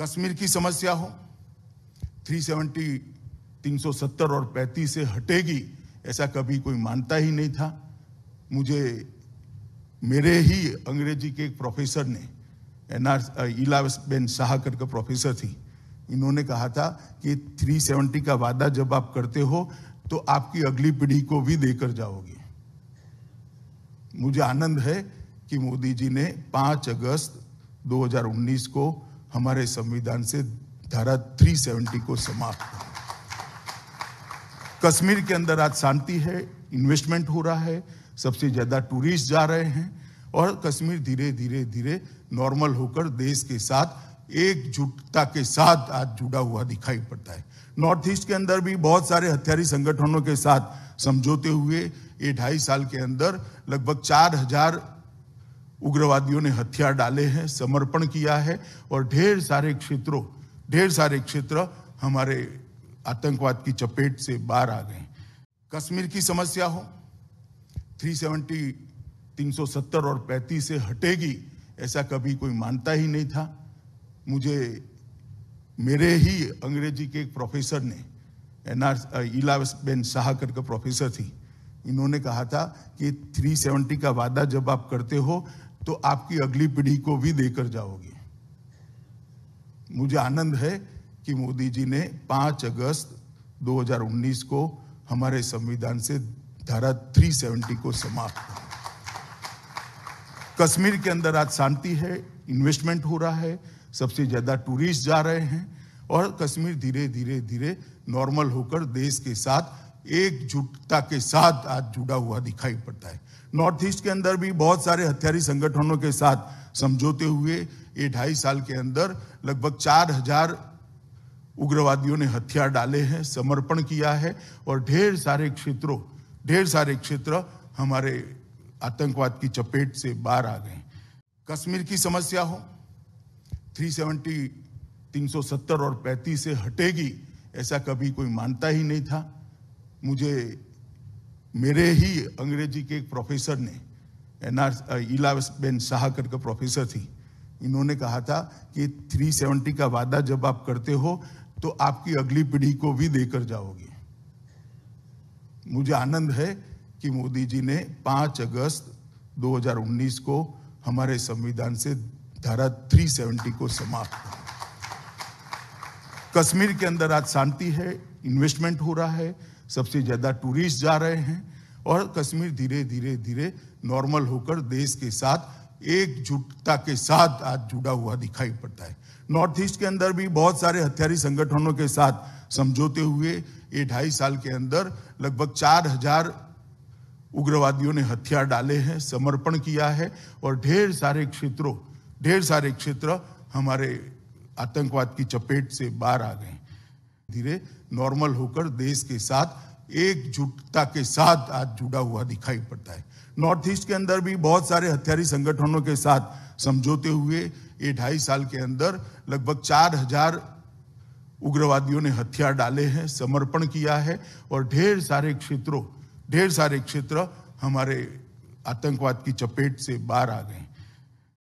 कश्मीर की समस्या हो 370, 370 और 35 से हटेगी ऐसा कभी कोई मानता ही नहीं था मुझे मेरे ही अंग्रेजी के एक प्रोफेसर ने एन आर इलाबेन शाह करके प्रोफेसर थी इन्होंने कहा था कि 370 का वादा जब आप करते हो तो आपकी अगली पीढ़ी को भी देकर जाओगे मुझे आनंद है कि मोदी जी ने 5 अगस्त 2019 को हमारे संविधान से धारा 370 को समाप्त कश्मीर के अंदर आज शांति है इन्वेस्टमेंट हो रहा है सबसे ज्यादा टूरिस्ट जा रहे हैं और कश्मीर धीरे धीरे धीरे नॉर्मल होकर देश के साथ एकजुटता के साथ आज जुड़ा हुआ दिखाई पड़ता है नॉर्थ ईस्ट के अंदर भी बहुत सारे हथियारी संगठनों के साथ समझौते हुए ये ढाई साल के अंदर लगभग चार हजार उग्रवादियों ने हथियार डाले हैं समर्पण किया है और ढेर सारे क्षेत्रों ढेर सारे क्षेत्र हमारे आतंकवाद की चपेट से बाहर आ गए कश्मीर की समस्या हो 370, 370 और 35 से हटेगी ऐसा कभी कोई मानता ही नहीं था मुझे मेरे ही अंग्रेजी के एक प्रोफेसर ने एन आर इलाबेन शाह करके प्रोफेसर थी इन्होंने कहा था कि 370 का वादा जब आप करते हो तो आपकी अगली पीढ़ी को भी देकर जाओगे मुझे आनंद है कि मोदी जी ने 5 अगस्त 2019 को हमारे संविधान से धारा 370 को समाप्त किया कश्मीर के अंदर आज शांति है इन्वेस्टमेंट हो रहा है सबसे ज्यादा टूरिस्ट जा रहे हैं और कश्मीर धीरे धीरे धीरे नॉर्मल होकर देश के साथ एकजुटता के साथ आज जुड़ा हुआ दिखाई पड़ता है नॉर्थ ईस्ट के अंदर भी बहुत सारे हथियारी संगठनों के साथ समझौते हुए ये ढाई साल के अंदर लगभग चार हजार उग्रवादियों ने हथियार डाले हैं समर्पण किया है और ढेर सारे क्षेत्रों ढेर सारे क्षेत्र हमारे आतंकवाद की चपेट से बाहर आ गए कश्मीर की समस्या हो 370, 370 और 35 से हटेगी ऐसा कभी कोई मानता ही नहीं था मुझे मेरे ही अंग्रेजी के एक प्रोफेसर ने एन आर इलाबेन शाह करके प्रोफेसर थी इन्होंने कहा था कि 370 का वादा जब आप करते हो तो आपकी अगली पीढ़ी को भी देकर जाओगे मुझे आनंद है कि मोदी जी ने 5 अगस्त 2019 को हमारे संविधान से धारा 370 को समाप्त किया कश्मीर के अंदर आज शांति है इन्वेस्टमेंट हो रहा है सबसे ज़्यादा टूरिस्ट जा रहे हैं और कश्मीर धीरे धीरे धीरे नॉर्मल होकर देश के साथ एकजुटता के साथ आज जुड़ा हुआ दिखाई पड़ता है नॉर्थ ईस्ट के अंदर भी बहुत सारे हथियारी संगठनों के साथ समझौते हुए ये ढाई साल के अंदर लगभग चार हजार उग्रवादियों ने हथियार डाले हैं समर्पण किया है और ढेर सारे क्षेत्रों ढेर सारे क्षेत्र हमारे आतंकवाद की चपेट से बाहर आ गए हैं धीरे नॉर्मल होकर देश के साथ एकजुटता के साथ आज जुड़ा हुआ दिखाई पड़ता है नॉर्थ ईस्ट के अंदर भी बहुत सारे हथियारी संगठनों के साथ समझौते हुए ये ढाई साल के अंदर लगभग चार हजार उग्रवादियों ने हथियार डाले हैं समर्पण किया है और ढेर सारे क्षेत्रों ढेर सारे क्षेत्र हमारे आतंकवाद की चपेट से बाहर आ गए